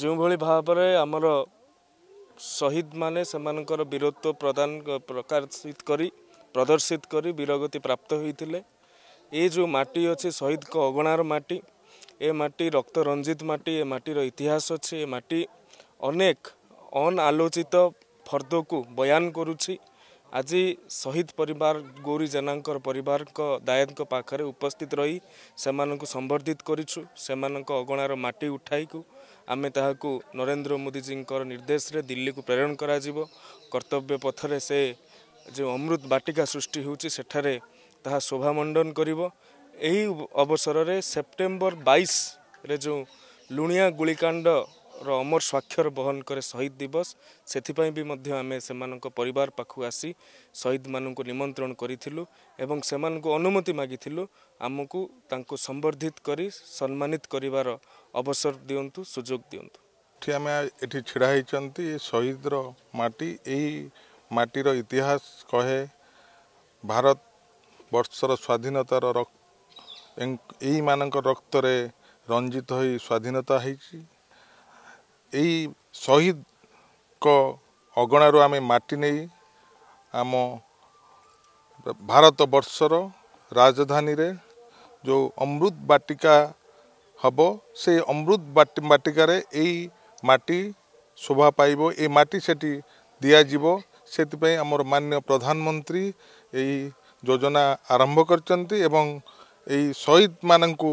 ଯେଉଁଭଳି ଭାବରେ ଆମର ଶହୀଦମାନେ ସେମାନଙ୍କର ବୀରତ୍ୱ ପ୍ରଦାନ ପ୍ରକାଶିତ କରି ପ୍ରଦର୍ଶିତ କରି ବୀରଗତି ପ୍ରାପ୍ତ ହୋଇଥିଲେ ଏ ଯେଉଁ ମାଟି ଅଛି ଶହୀଦଙ୍କ ଅଗଣାର ମାଟି ଏ ମାଟି ରକ୍ତରଞ୍ଜିତ ମାଟି ଏ ମାଟିର ଇତିହାସ ଅଛି ଏ ମାଟି ଅନେକ ଅନାଲୋଚିତ ଫର୍ଦ୍ଦକୁ ବୟାନ କରୁଛି ଆଜି ଶହୀଦ ପରିବାର ଗୌରୀ ଜେନାଙ୍କର ପରିବାରଙ୍କ ଦାୟଙ୍କ ପାଖରେ ଉପସ୍ଥିତ ରହି ସେମାନଙ୍କୁ ସମ୍ବର୍ଦ୍ଧିତ କରିଛୁ ସେମାନଙ୍କ ଅଗଣାର ମାଟି ଉଠାଇକୁ ଆମେ ତାହାକୁ ନରେନ୍ଦ୍ର ମୋଦିଜୀଙ୍କର ନିର୍ଦ୍ଦେଶରେ ଦିଲ୍ଲୀକୁ ପ୍ରେରଣ କରାଯିବ କର୍ତ୍ତବ୍ୟ ପଥରେ ସେ ଯେଉଁ ଅମୃତ ବାଟିକା ସୃଷ୍ଟି ହେଉଛି ସେଠାରେ ତାହା ଶୋଭାମଣ୍ଡନ କରିବ ଏହି ଅବସରରେ ସେପ୍ଟେମ୍ବର ବାଇଶରେ ଯେଉଁ ଲୁଣିଆ ଗୁଳିକାଣ୍ଡ ର ଅମର ସ୍ୱାକ୍ଷର ବହନ କରେ ଶହୀଦ ଦିବସ ସେଥିପାଇଁ ବି ମଧ୍ୟ ଆମେ ସେମାନଙ୍କ ପରିବାର ପାଖକୁ ଆସି ଶହୀଦମାନଙ୍କୁ ନିମନ୍ତ୍ରଣ କରିଥିଲୁ ଏବଂ ସେମାନଙ୍କୁ ଅନୁମତି ମାଗିଥିଲୁ ଆମକୁ ତାଙ୍କୁ ସମ୍ବର୍ଦ୍ଧିତ କରି ସମ୍ମାନିତ କରିବାର ଅବସର ଦିଅନ୍ତୁ ସୁଯୋଗ ଦିଅନ୍ତୁ ଏଠି ଆମେ ଏଠି ଛିଡ଼ା ହୋଇଛନ୍ତି ଶହୀଦର ମାଟି ଏହି ମାଟିର ଇତିହାସ କହେ ଭାରତ ବର୍ଷର ସ୍ୱାଧୀନତାର ଏହିମାନଙ୍କ ରକ୍ତରେ ରଞ୍ଜିତ ହୋଇ ସ୍ୱାଧୀନତା ହୋଇଛି ଏଇ ଶହୀଦଙ୍କ ଅଗଣାରୁ ଆମେ ମାଟି ନେଇ ଆମ ଭାରତ ବର୍ଷର ରାଜଧାନୀରେ ଯେଉଁ ଅମୃତ ବାଟିକା ହେବ ସେ ଅମୃତ ବାଟିକାରେ ଏଇ ମାଟି ଶୋଭା ପାଇବ ଏ ମାଟି ସେଠି ଦିଆଯିବ ସେଥିପାଇଁ ଆମର ମାନ୍ୟ ପ୍ରଧାନମନ୍ତ୍ରୀ ଏଇ ଯୋଜନା ଆରମ୍ଭ କରିଛନ୍ତି ଏବଂ ଏଇ ଶହୀଦମାନଙ୍କୁ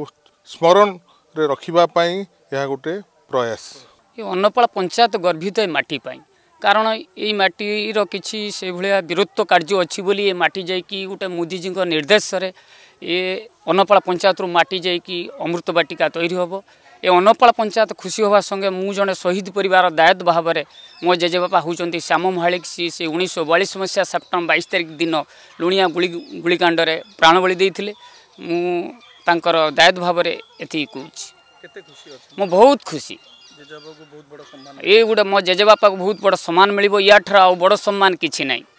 ସ୍ମରଣରେ ରଖିବା ପାଇଁ ଏହା ଗୋଟେ ପ୍ରୟାସ ଏ ଅନ୍ନପାଳ ପଞ୍ଚାୟତ ଗର୍ଭିତ ଏ ମାଟି ପାଇଁ କାରଣ ଏଇ ମାଟିର କିଛି ସେଭଳିଆ ବୀରତ୍ୱ କାର୍ଯ୍ୟ ଅଛି ବୋଲି ଏ ମାଟି ଯାଇକି ଗୋଟେ ମୋଦିଜୀଙ୍କ ନିର୍ଦ୍ଦେଶରେ ଏ ଅନ୍ନପାଳ ପଞ୍ଚାୟତରୁ ମାଟି ଯାଇକି ଅମୃତ ବାଟିକା ତିଆରି ହେବ ଏ ଅନ୍ନପାଳ ପଞ୍ଚାୟତ ଖୁସି ହେବା ସଙ୍ଗେ ମୁଁ ଜଣେ ଶହୀଦ ପରିବାର ଦାୟତ ଭାବରେ ମୋ ଜେଜେବାପା ହେଉଛନ୍ତି ଶ୍ୟାମ ମହାଳିକ ସି ସେ ଉଣେଇଶହ ବୟାଳିଶ ମସିହା ସେପ୍ଟେମ୍ବର ବାଇଶ ତାରିଖ ଦିନ ଲୁଣିଆ ଗୁଳି ଗୁଳିକାଣ୍ଡରେ ପ୍ରାଣବଳୀ ଦେଇଥିଲେ ମୁଁ ତାଙ୍କର ଦାୟତ ଭାବରେ ଏତିକି କହୁଛି मु बहुत खुशी जेजे बापा को बहुत बड़ा सम्मान मिले या बड़ सम्मान किसी नहीं